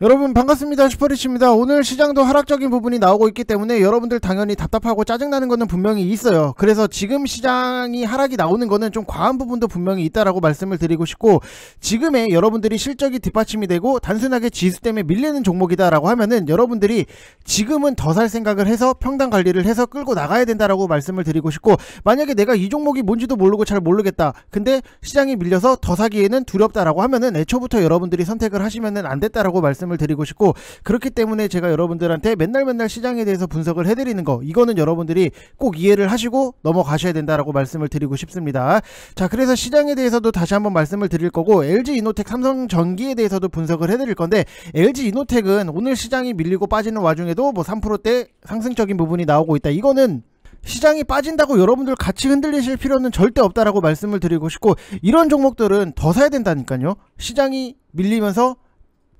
여러분 반갑습니다 슈퍼리치입니다 오늘 시장도 하락적인 부분이 나오고 있기 때문에 여러분들 당연히 답답하고 짜증나는 거는 분명히 있어요 그래서 지금 시장이 하락이 나오는 거는 좀 과한 부분도 분명히 있다라고 말씀을 드리고 싶고 지금의 여러분들이 실적이 뒷받침이 되고 단순하게 지수 때문에 밀리는 종목이다라고 하면은 여러분들이 지금은 더 살 생각을 해서 평당 관리를 해서 끌고 나가야 된다라고 말씀을 드리고 싶고 만약에 내가 이 종목이 뭔지도 모르고 잘 모르겠다 근데 시장이 밀려서 더 사기에는 두렵다라고 하면은 애초부터 여러분들이 선택을 하시면은 안 됐다라고 말씀 말씀을 드리고 싶고 그렇기 때문에 제가 여러분들한테 맨날 맨날 시장에 대해서 분석을 해드리는 거 이거는 여러분들이 꼭 이해를 하시고 넘어가셔야 된다라고 말씀을 드리고 싶습니다. 자 그래서 시장에 대해서도 다시 한번 말씀을 드릴 거고 LG 이노텍 삼성전기에 대해서도 분석을 해드릴 건데 LG 이노텍은 오늘 시장이 밀리고 빠지는 와중에도 뭐 3%대 상승적인 부분이 나오고 있다. 이거는 시장이 빠진다고 여러분들 같이 흔들리실 필요는 절대 없다라고 말씀을 드리고 싶고 이런 종목들은 더 사야 된다니까요. 시장이 밀리면서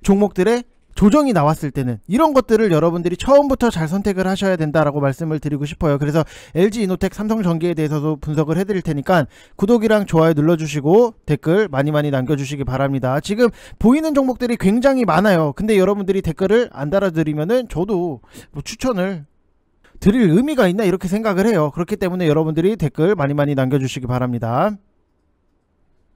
종목들의 조정이 나왔을 때는 이런 것들을 여러분들이 처음부터 잘 선택을 하셔야 된다라고 말씀을 드리고 싶어요. 그래서 LG 이노텍 삼성전기에 대해서도 분석을 해드릴 테니까 구독이랑 좋아요 눌러주시고 댓글 많이 많이 남겨주시기 바랍니다. 지금 보이는 종목들이 굉장히 많아요. 근데 여러분들이 댓글을 안 달아드리면은 저도 뭐 추천을 드릴 의미가 있나 이렇게 생각을 해요. 그렇기 때문에 여러분들이 댓글 많이 많이 남겨주시기 바랍니다.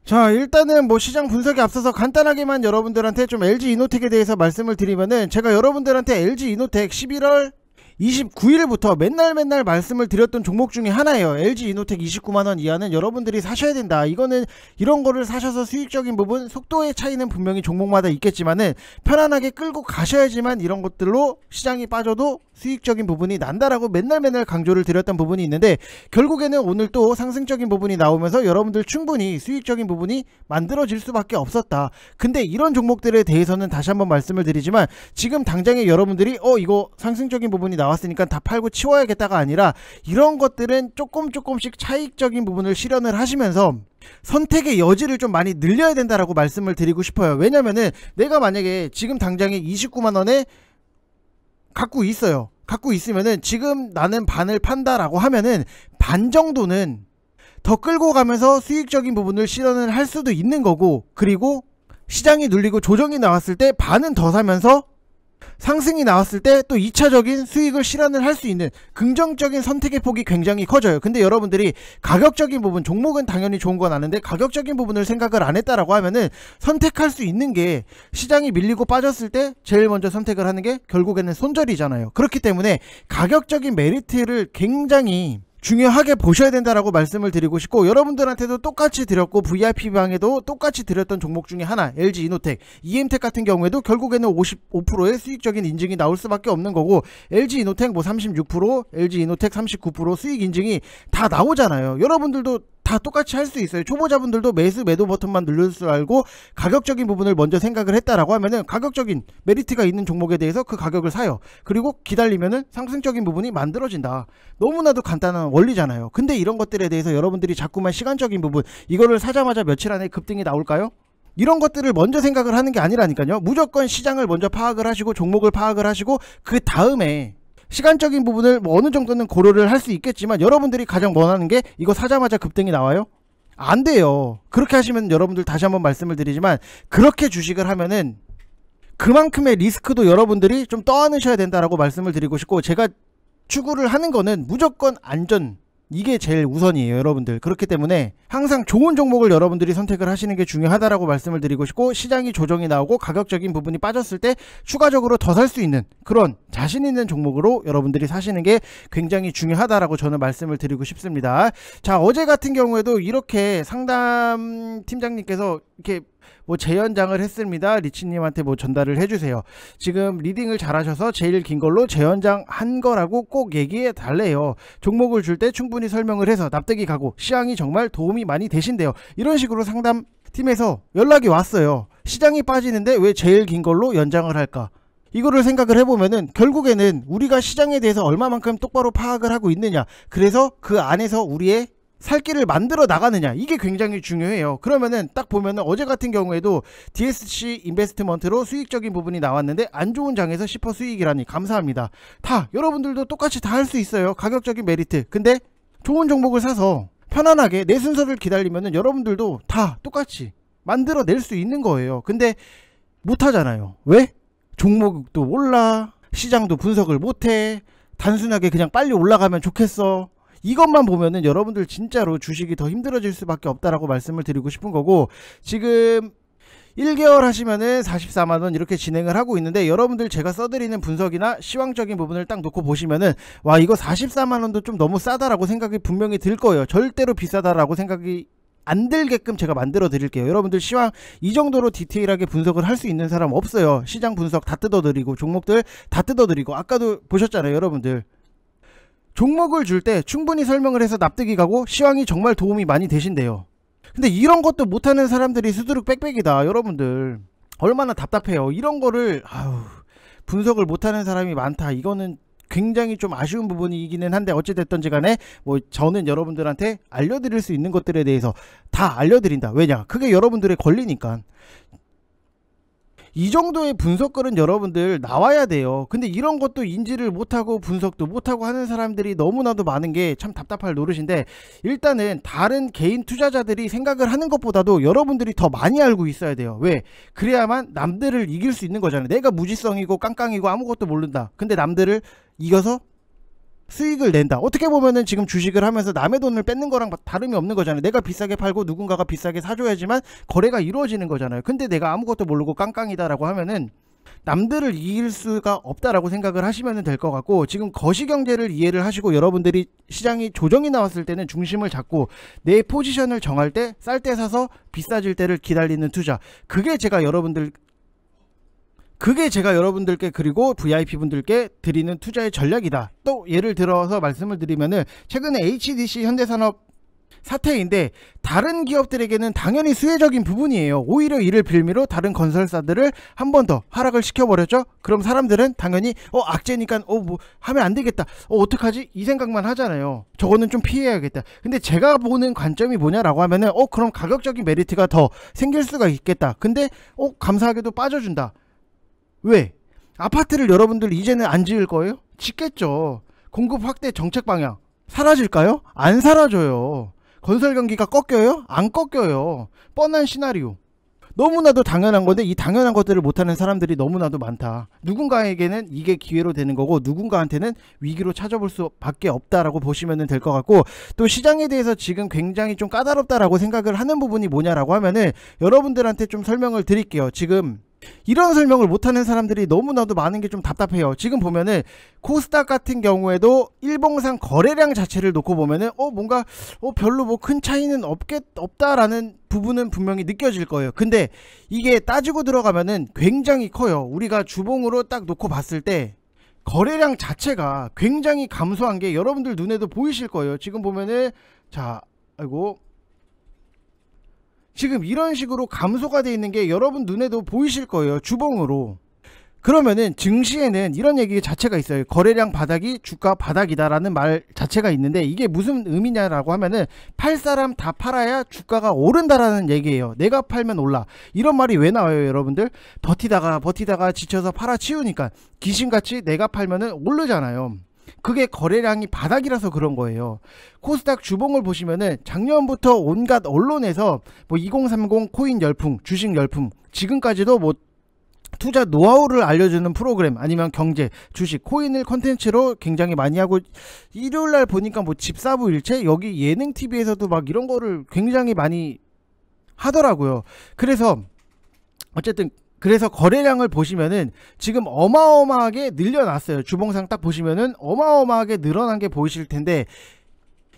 자 일단은 뭐 시장 분석에 앞서서 간단하게만 여러분들한테 좀 LG 이노텍에 대해서 말씀을 드리면은 제가 여러분들한테 LG 이노텍 11월 29일부터 맨날 맨날 말씀을 드렸던 종목 중에 하나예요. LG 이노텍 29만원 이하는 여러분들이 사셔야 된다. 이거는 이런 거를 사셔서 수익적인 부분, 속도의 차이는 분명히 종목마다 있겠지만은 편안하게 끌고 가셔야지만 이런 것들로 시장이 빠져도 수익적인 부분이 난다라고 맨날 맨날 강조를 드렸던 부분이 있는데 결국에는 오늘 또 상승적인 부분이 나오면서 여러분들 충분히 수익적인 부분이 만들어질 수밖에 없었다. 근데 이런 종목들에 대해서는 다시 한번 말씀을 드리지만 지금 당장에 여러분들이 어 이거 상승적인 부분이 나왔으니까 다 팔고 치워야겠다가 아니라 이런 것들은 조금 조금씩 차익적인 부분을 실현을 하시면서 선택의 여지를 좀 많이 늘려야 된다라고 말씀을 드리고 싶어요. 왜냐면은 내가 만약에 지금 당장에 29만 원에 갖고 있어요. 갖고 있으면은 지금 나는 반을 판다라고 하면은 반 정도는 더 끌고 가면서 수익적인 부분을 실현을 할 수도 있는 거고 그리고 시장이 눌리고 조정이 나왔을 때 반은 더 사면서 상승이 나왔을 때 또 2차적인 수익을 실현을 할 수 있는 긍정적인 선택의 폭이 굉장히 커져요. 근데 여러분들이 가격적인 부분, 종목은 당연히 좋은 건 아는데 가격적인 부분을 생각을 안 했다라고 하면은 선택할 수 있는 게 시장이 밀리고 빠졌을 때 제일 먼저 선택을 하는 게 결국에는 손절이잖아요. 그렇기 때문에 가격적인 메리트를 굉장히 중요하게 보셔야 된다라고 말씀을 드리고 싶고 여러분들한테도 똑같이 드렸고 VIP 방에도 똑같이 드렸던 종목 중에 하나 LG 이노텍, EM텍 같은 경우에도 결국에는 55%의 수익적인 인증이 나올 수밖에 없는 거고 LG 이노텍 뭐 36%, LG 이노텍 39% 수익 인증이 다 나오잖아요. 여러분들도 다 똑같이 할 수 있어요. 초보자분들도 매수 매도 버튼만 누를 줄 알고 가격적인 부분을 먼저 생각을 했다라고 하면은 가격적인 메리트가 있는 종목에 대해서 그 가격을 사요. 그리고 기다리면은 상승적인 부분이 만들어진다. 너무나도 간단한 원리잖아요. 근데 이런 것들에 대해서 여러분들이 자꾸만 시간적인 부분 이거를 사자마자 며칠 안에 급등이 나올까요? 이런 것들을 먼저 생각을 하는 게 아니라니까요. 무조건 시장을 먼저 파악을 하시고 종목을 파악을 하시고 그 다음에 시간적인 부분을 뭐 어느 정도는 고려를 할 수 있겠지만 여러분들이 가장 원하는 게 이거 사자마자 급등이 나와요? 안 돼요. 그렇게 하시면 여러분들 다시 한번 말씀을 드리지만 그렇게 주식을 하면은 그만큼의 리스크도 여러분들이 좀 떠안으셔야 된다라고 말씀을 드리고 싶고 제가 추구를 하는 거는 무조건 안전 이게 제일 우선이에요, 여러분들. 그렇기 때문에 항상 좋은 종목을 여러분들이 선택을 하시는 게 중요하다라고 말씀을 드리고 싶고 시장이 조정이 나오고 가격적인 부분이 빠졌을 때 추가적으로 더 살 수 있는 그런 자신 있는 종목으로 여러분들이 사시는 게 굉장히 중요하다라고 저는 말씀을 드리고 싶습니다. 자, 어제 같은 경우에도 이렇게 상담 팀장님께서 이렇게 뭐 재연장을 했습니다. 리치님한테 뭐 전달을 해주세요. 지금 리딩을 잘하셔서 제일 긴 걸로 재연장 한 거라고 꼭 얘기해 달래요. 종목을 줄 때 충분히 설명을 해서 납득이 가고 시향이 정말 도움이 많이 되신대요. 이런 식으로 상담팀에서 연락이 왔어요. 시장이 빠지는데 왜 제일 긴 걸로 연장을 할까? 이거를 생각을 해보면은 결국에는 우리가 시장에 대해서 얼마만큼 똑바로 파악을 하고 있느냐 그래서 그 안에서 우리의 살 길을 만들어 나가느냐 이게 굉장히 중요해요. 그러면은 딱 보면은 어제 같은 경우에도 DSC 인베스트먼트로 수익적인 부분이 나왔는데 안 좋은 장에서 10% 수익이라니 감사합니다. 다 여러분들도 똑같이 다 할 수 있어요. 가격적인 메리트. 근데 좋은 종목을 사서 편안하게 내 순서를 기다리면은 여러분들도 다 똑같이 만들어낼 수 있는 거예요. 근데 못하잖아요. 왜? 종목도 몰라. 시장도 분석을 못해. 단순하게 그냥 빨리 올라가면 좋겠어. 이것만 보면은 여러분들 진짜로 주식이 더 힘들어질 수밖에 없다라고 말씀을 드리고 싶은 거고 지금 1개월 하시면은 44만원 이렇게 진행을 하고 있는데 여러분들 제가 써드리는 분석이나 시황적인 부분을 딱 놓고 보시면은 와 이거 44만원도 좀 너무 싸다라고 생각이 분명히 들 거예요 절대로 비싸다라고 생각이 안 들게끔 제가 만들어 드릴게요 여러분들 시황 이 정도로 디테일하게 분석을 할 수 있는 사람 없어요 시장 분석 다 뜯어 드리고 종목들 다 뜯어 드리고 아까도 보셨잖아요 여러분들 종목을 줄 때 충분히 설명을 해서 납득이 가고 시황이 정말 도움이 많이 되신대요. 근데 이런 것도 못하는 사람들이 수두룩 빽빽이다 여러분들 얼마나 답답해요 이런 거를 아유, 분석을 못하는 사람이 많다 이거는 굉장히 좀 아쉬운 부분이기는 한데 어찌됐든지 간에 뭐 저는 여러분들한테 알려드릴 수 있는 것들에 대해서 다 알려드린다 왜냐 그게 여러분들의 권리니까 이 정도의 분석글은 여러분들 나와야 돼요. 근데 이런 것도 인지를 못하고 분석도 못하고 하는 사람들이 너무나도 많은 게 참 답답할 노릇인데 일단은 다른 개인 투자자들이 생각을 하는 것보다도 여러분들이 더 많이 알고 있어야 돼요. 왜? 그래야만 남들을 이길 수 있는 거잖아요. 내가 무지성이고 깡깡이고 아무것도 모른다. 근데 남들을 이겨서 수익을 낸다. 어떻게 보면은 지금 주식을 하면서 남의 돈을 뺏는 거랑 다름이 없는 거잖아요. 내가 비싸게 팔고 누군가가 비싸게 사줘야지만 거래가 이루어지는 거잖아요. 근데 내가 아무것도 모르고 깡깡이다라고 하면은 남들을 이길 수가 없다라고 생각을 하시면 될 것 같고 지금 거시경제를 이해를 하시고 여러분들이 시장이 조정이 나왔을 때는 중심을 잡고 내 포지션을 정할 때 쌀 때 사서 비싸질 때를 기다리는 투자 그게 제가 여러분들 그게 제가 여러분들께 그리고 VIP 분들께 드리는 투자의 전략이다. 또 예를 들어서 말씀을 드리면은 최근에 HDC 현대산업 사태인데 다른 기업들에게는 당연히 수혜적인 부분이에요. 오히려 이를 빌미로 다른 건설사들을 한 번 더 하락을 시켜버렸죠. 그럼 사람들은 당연히 어 악재니까 어뭐 하면 안 되겠다. 어 어떡하지? 이 생각만 하잖아요. 저거는 좀 피해야겠다. 근데 제가 보는 관점이 뭐냐라고 하면은 어 그럼 가격적인 메리트가 더 생길 수가 있겠다. 근데 어 감사하게도 빠져준다. 왜? 아파트를 여러분들 이제는 안 지을 거예요? 짓겠죠. 공급 확대 정책 방향 사라질까요? 안 사라져요. 건설 경기가 꺾여요? 안 꺾여요. 뻔한 시나리오. 너무나도 당연한 건데 이 당연한 것들을 못하는 사람들이 너무나도 많다. 누군가에게는 이게 기회로 되는 거고 누군가한테는 위기로 찾아볼 수밖에 없다라고 보시면 될 것 같고 또 시장에 대해서 지금 굉장히 좀 까다롭다라고 생각을 하는 부분이 뭐냐라고 하면은 여러분들한테 좀 설명을 드릴게요. 지금 이런 설명을 못하는 사람들이 너무나도 많은 게 좀 답답해요. 지금 보면은 코스닥 같은 경우에도 일봉상 거래량 자체를 놓고 보면은 어 뭔가 어 별로 뭐 큰 차이는 없겠 없다라는 부분은 분명히 느껴질 거예요. 근데 이게 따지고 들어가면은 굉장히 커요. 우리가 주봉으로 딱 놓고 봤을 때 거래량 자체가 굉장히 감소한 게 여러분들 눈에도 보이실 거예요. 지금 보면은 자 아이고 지금 이런 식으로 감소가 돼 있는 게 여러분 눈에도 보이실 거예요. 주봉으로. 그러면은 증시에는 이런 얘기 자체가 있어요. 거래량 바닥이 주가 바닥이다라는 말 자체가 있는데 이게 무슨 의미냐라고 하면은 팔 사람 다 팔아야 주가가 오른다라는 얘기예요. 내가 팔면 올라. 이런 말이 왜 나와요, 여러분들? 버티다가 버티다가 지쳐서 팔아 치우니까 귀신같이 내가 팔면은 오르잖아요. 그게 거래량이 바닥이라서 그런 거예요. 코스닥 주봉을 보시면은 작년부터 온갖 언론에서 뭐 2030 코인 열풍, 주식 열풍 지금까지도 뭐 투자 노하우를 알려주는 프로그램 아니면 경제, 주식, 코인을 컨텐츠로 굉장히 많이 하고 일요일 날 보니까 뭐 집사부 일체 여기 예능 TV에서도 막 이런 거를 굉장히 많이 하더라고요. 그래서 어쨌든 그래서 거래량을 보시면은 지금 어마어마하게 늘려놨어요. 주봉상 딱 보시면은 어마어마하게 늘어난 게 보이실 텐데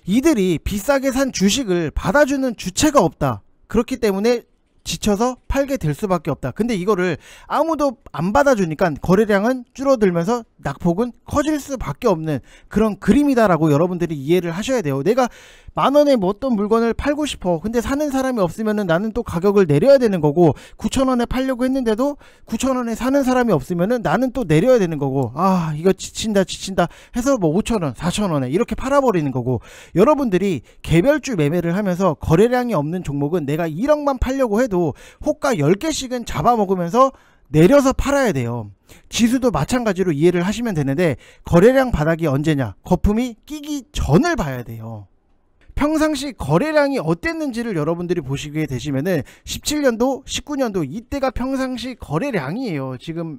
이들이 비싸게 산 주식을 받아주는 주체가 없다. 그렇기 때문에 지쳐서 팔게 될 수밖에 없다. 근데 이거를 아무도 안 받아주니까 거래량은 줄어들면서 낙폭은 커질 수밖에 없는 그런 그림이다라고 여러분들이 이해를 하셔야 돼요. 내가 만 원에 뭐 어떤 물건을 팔고 싶어. 근데 사는 사람이 없으면 나는 또 가격을 내려야 되는 거고 9천 원에 팔려고 했는데도 9천 원에 사는 사람이 없으면 나는 또 내려야 되는 거고 아 이거 지친다 지친다 해서 뭐 5천 원, 4천 원에 이렇게 팔아버리는 거고 여러분들이 개별주 매매를 하면서 거래량이 없는 종목은 내가 1억만 팔려고 해도 호가 10개씩은 잡아먹으면서 내려서 팔아야 돼요. 지수도 마찬가지로 이해를 하시면 되는데 거래량 바닥이 언제냐 거품이 끼기 전을 봐야 돼요 평상시 거래량이 어땠는지를 여러분들이 보시게 되시면은 17년도 19년도 이때가 평상시 거래량이에요 지금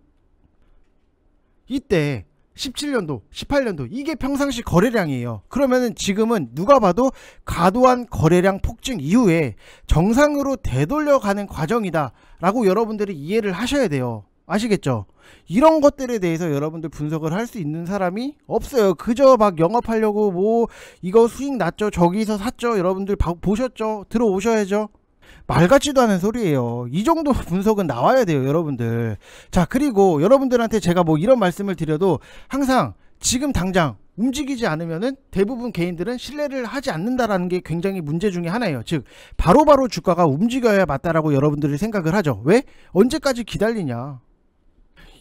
이때 17년도, 18년도 이게 평상시 거래량이에요. 그러면은 지금은 누가 봐도 과도한 거래량 폭증 이후에 정상으로 되돌려가는 과정이다라고 여러분들이 이해를 하셔야 돼요. 아시겠죠? 이런 것들에 대해서 여러분들 분석을 할 수 있는 사람이 없어요. 그저 막 영업하려고 뭐 이거 수익 났죠. 저기서 샀죠. 여러분들 보셨죠? 들어오셔야죠. 말 같지도 않은 소리예요. 이 정도 분석은 나와야 돼요, 여러분들. 자, 그리고 여러분들한테 제가 뭐 이런 말씀을 드려도 항상 지금 당장 움직이지 않으면은 대부분 개인들은 신뢰를 하지 않는다라는 게 굉장히 문제 중에 하나예요. 즉 바로바로 바로 주가가 움직여야 맞다라고 여러분들이 생각을 하죠. 왜? 언제까지 기다리냐?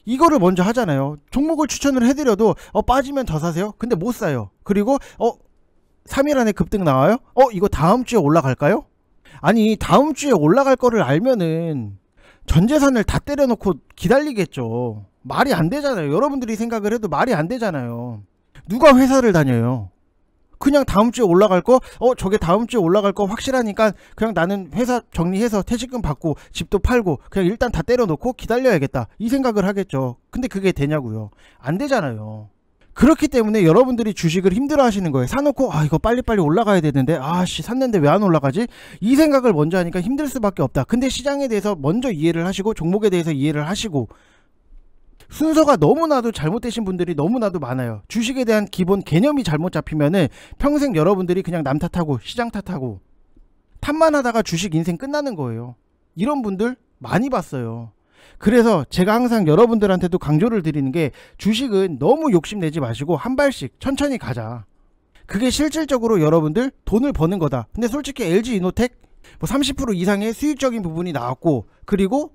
이거를 먼저 하잖아요. 종목을 추천을 해드려도 어, 빠지면 더 사세요. 근데 못 사요. 그리고 어 3일 안에 급등 나와요? 어 이거 다음 주에 올라갈까요? 아니 다음 주에 올라갈 거를 알면은 전 재산을 다 때려놓고 기다리겠죠. 말이 안 되잖아요. 여러분들이 생각을 해도 말이 안 되잖아요. 누가 회사를 다녀요? 그냥 다음 주에 올라갈 거, 어, 저게 다음 주에 올라갈 거 확실하니까 그냥 나는 회사 정리해서 퇴직금 받고 집도 팔고 그냥 일단 다 때려놓고 기다려야겠다. 이 생각을 하겠죠. 근데 그게 되냐고요. 안 되잖아요. 그렇기 때문에 여러분들이 주식을 힘들어 하시는 거예요. 사놓고, 아, 이거 빨리빨리 올라가야 되는데, 아, 씨, 샀는데 왜 안 올라가지? 이 생각을 먼저 하니까 힘들 수밖에 없다. 근데 시장에 대해서 먼저 이해를 하시고, 종목에 대해서 이해를 하시고, 순서가 너무나도 잘못되신 분들이 너무나도 많아요. 주식에 대한 기본 개념이 잘못 잡히면은 평생 여러분들이 그냥 남 탓하고 시장 탓하고 탓만 하다가 주식 인생 끝나는 거예요. 이런 분들 많이 봤어요. 그래서 제가 항상 여러분들한테도 강조를 드리는 게 주식은 너무 욕심내지 마시고 한 발씩 천천히 가자. 그게 실질적으로 여러분들 돈을 버는 거다. 근데 솔직히 LG 이노텍 뭐 30% 이상의 수익적인 부분이 나왔고 그리고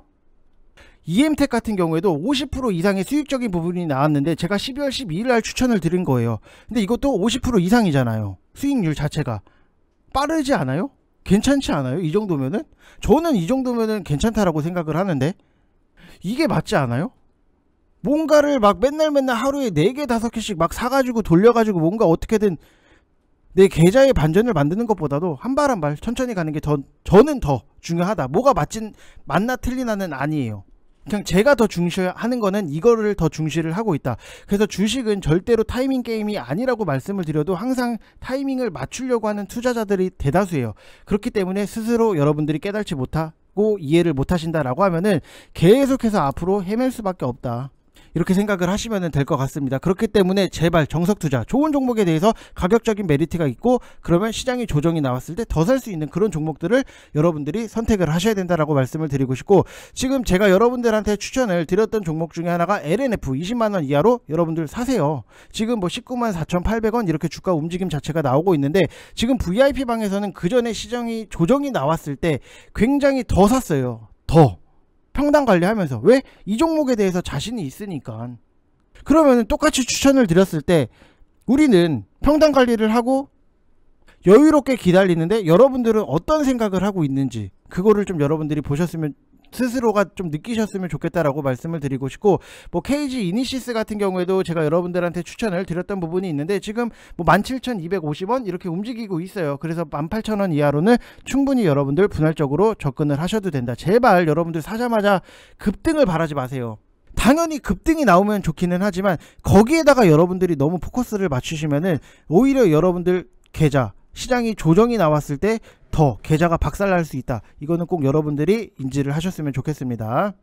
EM텍 같은 경우에도 50% 이상의 수익적인 부분이 나왔는데 제가 12월 12일 날 추천을 드린 거예요. 근데 이것도 50% 이상이잖아요. 수익률 자체가 빠르지 않아요? 괜찮지 않아요? 이 정도면은 저는 이 정도면은 괜찮다라고 생각을 하는데 이게 맞지 않아요? 뭔가를 막 맨날 맨날 하루에 4개 5개씩 막 사가지고 돌려가지고 뭔가 어떻게든 내 계좌의 반전을 만드는 것보다도 한 발 한 발 천천히 가는 게 더 저는 더 중요하다 뭐가 맞진 맞나 틀리나는 아니에요 그냥 제가 더 중시하는 거는 이거를 더 중시를 하고 있다. 그래서 주식은 절대로 타이밍 게임이 아니라고 말씀을 드려도 항상 타이밍을 맞추려고 하는 투자자들이 대다수예요. 그렇기 때문에 스스로 여러분들이 깨달지 못하고 이해를 못하신다라고 하면은 계속해서 앞으로 헤맬 수밖에 없다. 이렇게 생각을 하시면 될 것 같습니다. 그렇기 때문에 제발 정석 투자 좋은 종목에 대해서 가격적인 메리트가 있고 그러면 시장이 조정이 나왔을 때 더 살 수 있는 그런 종목들을 여러분들이 선택을 하셔야 된다라고 말씀을 드리고 싶고 지금 제가 여러분들한테 추천을 드렸던 종목 중에 하나가 LNF 20만 원 이하로 여러분들 사세요. 지금 뭐 19만 4,800원 이렇게 주가 움직임 자체가 나오고 있는데 지금 VIP 방에서는 그 전에 시장이 조정이 나왔을 때 굉장히 더 샀어요. 더 평당 관리하면서 왜 이 종목에 대해서 자신이 있으니까 그러면 똑같이 추천을 드렸을 때 우리는 평당 관리를 하고 여유롭게 기다리는데 여러분들은 어떤 생각을 하고 있는지 그거를 좀 여러분들이 보셨으면 스스로가 좀 느끼셨으면 좋겠다라고 말씀을 드리고 싶고 뭐 KG 이니시스 같은 경우에도 제가 여러분들한테 추천을 드렸던 부분이 있는데 지금 뭐 17,250원 이렇게 움직이고 있어요. 그래서 18,000원 이하로는 충분히 여러분들 분할적으로 접근을 하셔도 된다. 제발 여러분들 사자마자 급등을 바라지 마세요. 당연히 급등이 나오면 좋기는 하지만 거기에다가 여러분들이 너무 포커스를 맞추시면은 오히려 여러분들 계좌 시장이 조정이 나왔을 때 더 계좌가 박살날 수 있다. 이거는 꼭 여러분들이 인지를 하셨으면 좋겠습니다.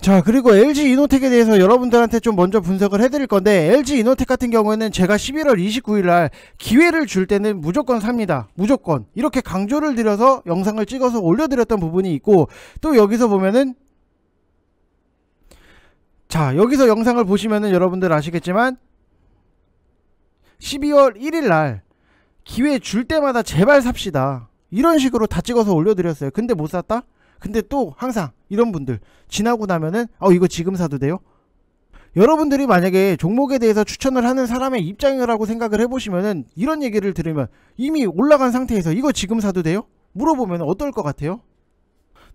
자 그리고 LG 이노텍에 대해서 여러분들한테 좀 먼저 분석을 해드릴 건데 LG 이노텍 같은 경우에는 제가 11월 29일 날 기회를 줄 때는 무조건 삽니다 무조건 이렇게 강조를 드려서 영상을 찍어서 올려드렸던 부분이 있고 또 여기서 보면은 자 여기서 영상을 보시면은 여러분들 아시겠지만 12월 1일 날 기회 줄 때마다 제발 삽시다. 이런 식으로 다 찍어서 올려드렸어요. 근데 못 샀다? 근데 또 항상 이런 분들 지나고 나면은 어 이거 지금 사도 돼요? 여러분들이 만약에 종목에 대해서 추천을 하는 사람의 입장이라고 생각을 해보시면은 이런 얘기를 들으면 이미 올라간 상태에서 이거 지금 사도 돼요? 물어보면 어떨 것 같아요?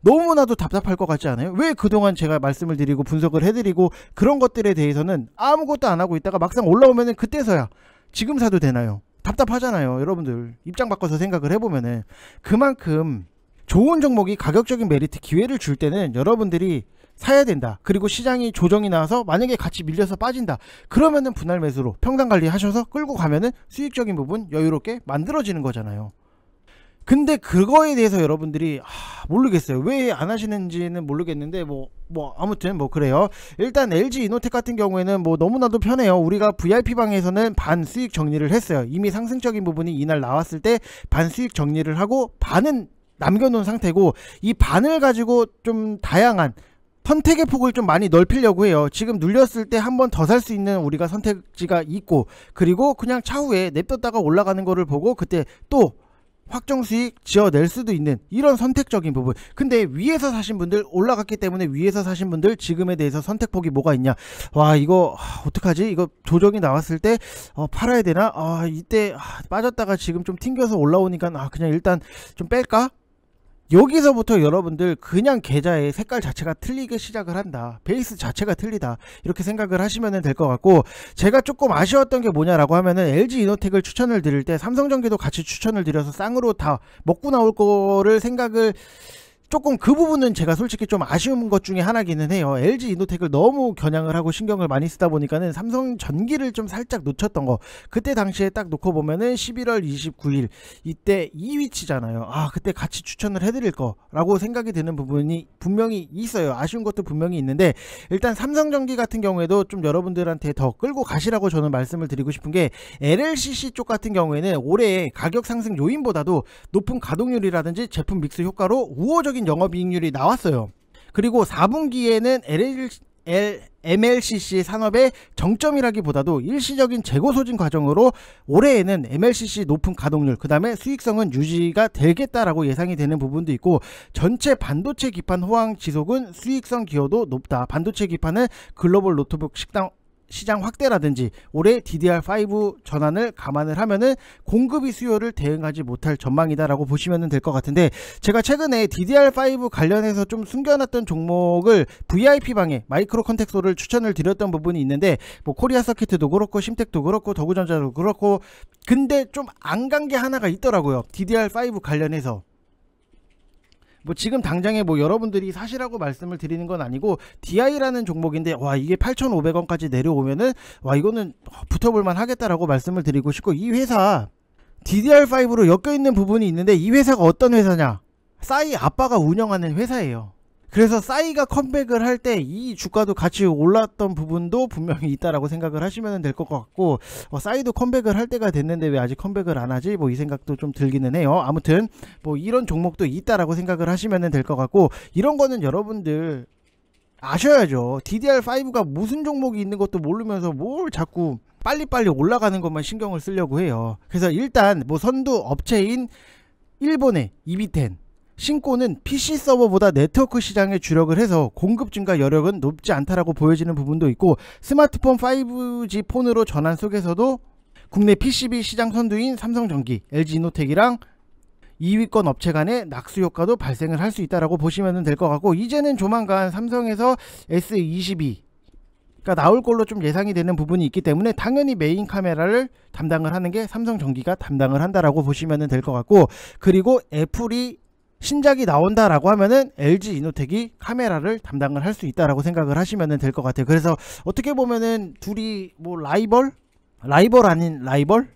너무나도 답답할 것 같지 않아요? 왜 그동안 제가 말씀을 드리고 분석을 해드리고 그런 것들에 대해서는 아무것도 안 하고 있다가 막상 올라오면은 그때서야 지금 사도 되나요? 답답하잖아요. 여러분들 입장 바꿔서 생각을 해보면은 그만큼 좋은 종목이 가격적인 메리트 기회를 줄 때는 여러분들이 사야 된다. 그리고 시장이 조정이 나와서 만약에 같이 밀려서 빠진다. 그러면은 분할 매수로 평당 관리하셔서 끌고 가면은 수익적인 부분 여유롭게 만들어지는 거잖아요. 근데 그거에 대해서 여러분들이 아, 모르겠어요. 왜 안 하시는지는 모르겠는데 뭐뭐 아무튼 뭐 그래요. 일단 LG 이노텍 같은 경우에는 뭐 너무나도 편해요. 우리가 VIP 방에서는 반 수익 정리를 했어요. 이미 상승적인 부분이 이날 나왔을 때 반 수익 정리를 하고 반은 남겨놓은 상태고 이 반을 가지고 좀 다양한 선택의 폭을 좀 많이 넓히려고 해요. 지금 눌렸을 때 한번 더 살 수 있는 우리가 선택지가 있고 그리고 그냥 차후에 냅뒀다가 올라가는 거를 보고 그때 또 확정 수익 지어낼 수도 있는 이런 선택적인 부분 근데 위에서 사신 분들 올라갔기 때문에 위에서 사신 분들 지금에 대해서 선택폭이 뭐가 있냐 와 이거 어떡하지 이거 조정이 나왔을 때 어, 팔아야 되나 아 이때 아, 빠졌다가 지금 좀 튕겨서 올라오니까 아 그냥 일단 좀 뺄까 여기서부터 여러분들 그냥 계좌의 색깔 자체가 틀리게 시작을 한다 베이스 자체가 틀리다 이렇게 생각을 하시면 될 것 같고 제가 조금 아쉬웠던 게 뭐냐라고 하면은 LG 이노텍을 추천을 드릴 때 삼성전기도 같이 추천을 드려서 쌍으로 다 먹고 나올 거를 생각을 조금 그 부분은 제가 솔직히 좀 아쉬운 것 중에 하나기는 해요. LG 인노텍을 너무 겨냥을 하고 신경을 많이 쓰다 보니까는 삼성 전기를 좀 살짝 놓쳤던 거. 그때 당시에 딱 놓고 보면은 11월 29일 이때 2위치잖아요. 아, 그때 같이 추천을 해드릴 거라고 생각이 드는 부분이 분명히 있어요. 아쉬운 것도 분명히 있는데 일단 삼성 전기 같은 경우에도 좀 여러분들한테 더 끌고 가시라고 저는 말씀을 드리고 싶은 게 LLCC 쪽 같은 경우에는 올해 가격 상승 요인보다도 높은 가동률이라든지 제품 믹스 효과로 우호적인 폭발적인 영업이익률이 나왔어요. 그리고 4분기에는 LL, L, MLCC 산업의 정점이라기보다도 일시적인 재고 소진 과정으로 올해에는 MLCC 높은 가동률, 그 다음에 수익성은 유지가 되겠다라고 예상이 되는 부분도 있고 전체 반도체 기판 호황 지속은 수익성 기여도 높다. 반도체 기판은 글로벌 노트북 식당 시장 확대라든지 올해 DDR5 전환을 감안을 하면은 공급이 수요를 대응하지 못할 전망이다라고 보시면 될 것 같은데 제가 최근에 DDR5 관련해서 좀 숨겨놨던 종목을 VIP 방에 마이크로 컨택소를 추천을 드렸던 부분이 있는데 뭐 코리아 서킷도 그렇고 심텍도 그렇고 더구전자도 그렇고 근데 좀 안 간 게 하나가 있더라고요 DDR5 관련해서 뭐 지금 당장에 뭐 여러분들이 사시라고 말씀을 드리는 건 아니고 DI라는 종목인데 와 이게 8,500원까지 내려오면은 와 이거는 붙어볼만 하겠다라고 말씀을 드리고 싶고 이 회사 DDR5로 엮여 있는 부분이 있는데 이 회사가 어떤 회사냐? 싸이 아빠가 운영하는 회사예요. 그래서 싸이가 컴백을 할 때 이 주가도 같이 올랐던 부분도 분명히 있다라고 생각을 하시면 될 것 같고 어, 싸이도 컴백을 할 때가 됐는데 왜 아직 컴백을 안 하지? 뭐 이 생각도 좀 들기는 해요. 아무튼 뭐 이런 종목도 있다라고 생각을 하시면 될 것 같고 이런 거는 여러분들 아셔야죠. DDR5가 무슨 종목이 있는 것도 모르면서 뭘 자꾸 빨리빨리 올라가는 것만 신경을 쓰려고 해요. 그래서 일단 뭐 선두 업체인 일본의 이비텐 신고는 PC 서버보다 네트워크 시장에 주력을 해서 공급 증가 여력은 높지 않다라고 보여지는 부분도 있고 스마트폰 5G 폰으로 전환 속에서도 국내 PCB 시장 선두인 삼성전기, LG이노텍이랑 2위권 업체 간의 낙수 효과도 발생을 할 수 있다라고 보시면 될 것 같고 이제는 조만간 삼성에서 S22 가 나올 걸로 좀 예상이 되는 부분이 있기 때문에 당연히 메인 카메라를 담당을 하는 게 삼성전기가 담당을 한다라고 보시면 될 것 같고 그리고 애플이 신작이 나온다라고 하면은 LG 이노텍이 카메라를 담당을 할 수 있다라고 생각을 하시면 될 것 같아요. 그래서 어떻게 보면은 둘이 뭐 라이벌? 라이벌 아닌 라이벌?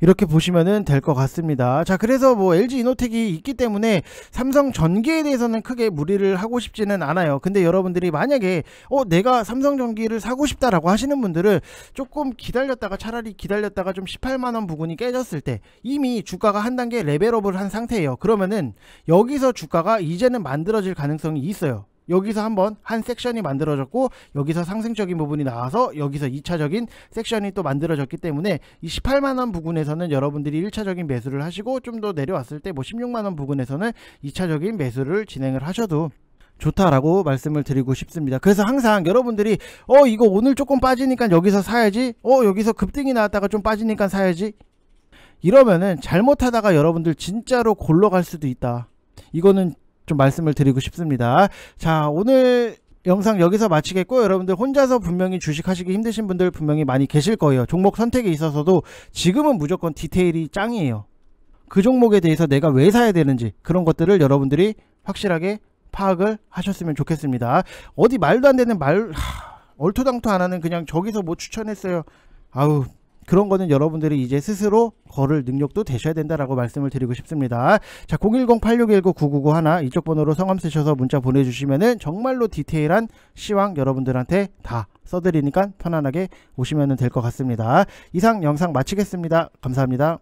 이렇게 보시면 될 것 같습니다. 자, 그래서 뭐 LG 이노텍이 있기 때문에 삼성 전기에 대해서는 크게 무리를 하고 싶지는 않아요. 근데 여러분들이 만약에 어, 내가 삼성 전기를 사고 싶다라고 하시는 분들은 조금 기다렸다가 차라리 기다렸다가 좀 18만 원 부근이 깨졌을 때 이미 주가가 한 단계 레벨업을 한 상태예요. 그러면은 여기서 주가가 이제는 만들어질 가능성이 있어요. 여기서 한번 한 섹션이 만들어졌고 여기서 상승적인 부분이 나와서 여기서 2차적인 섹션이 또 만들어졌기 때문에 이 18만원 부근에서는 여러분들이 1차적인 매수를 하시고 좀 더 내려왔을 때 뭐 16만원 부근에서는 2차적인 매수를 진행을 하셔도 좋다라고 말씀을 드리고 싶습니다. 그래서 항상 여러분들이 어 이거 오늘 조금 빠지니까 여기서 사야지 어 여기서 급등이 나왔다가 좀 빠지니까 사야지 이러면은 잘못하다가 여러분들 진짜로 골로갈 수도 있다. 이거는 좀 말씀을 드리고 싶습니다. 자, 오늘 영상 여기서 마치겠고 여러분들 혼자서 분명히 주식하시기 힘드신 분들 분명히 많이 계실 거예요. 종목 선택에 있어서도 지금은 무조건 디테일이 짱이에요. 그 종목에 대해서 내가 왜 사야 되는지 그런 것들을 여러분들이 확실하게 파악을 하셨으면 좋겠습니다. 어디 말도 안 되는 말 얼토당토 안 하는 그냥 저기서 뭐 추천했어요. 아우 그런 거는 여러분들이 이제 스스로 걸을 능력도 되셔야 된다라고 말씀을 드리고 싶습니다. 자, 010-8619-9991 이쪽 번호로 성함 쓰셔서 문자 보내주시면은 정말로 디테일한 시황 여러분들한테 다 써드리니까 편안하게 오시면 될 것 같습니다. 이상 영상 마치겠습니다. 감사합니다.